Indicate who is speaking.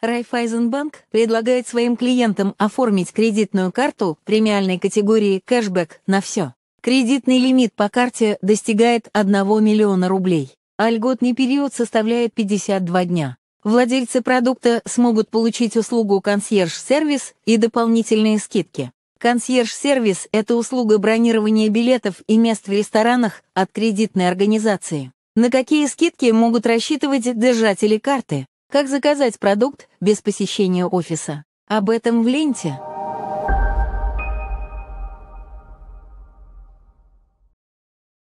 Speaker 1: Райфайзенбанк предлагает своим клиентам оформить кредитную карту премиальной категории кэшбэк на все. Кредитный лимит по карте достигает 1 миллиона рублей, а льготный период составляет 52 дня. Владельцы продукта смогут получить услугу консьерж-сервис и дополнительные скидки. Консьерж-сервис – это услуга бронирования билетов и мест в ресторанах от кредитной организации. На какие скидки могут рассчитывать держатели карты? Как заказать продукт без посещения офиса? Об этом в ленте.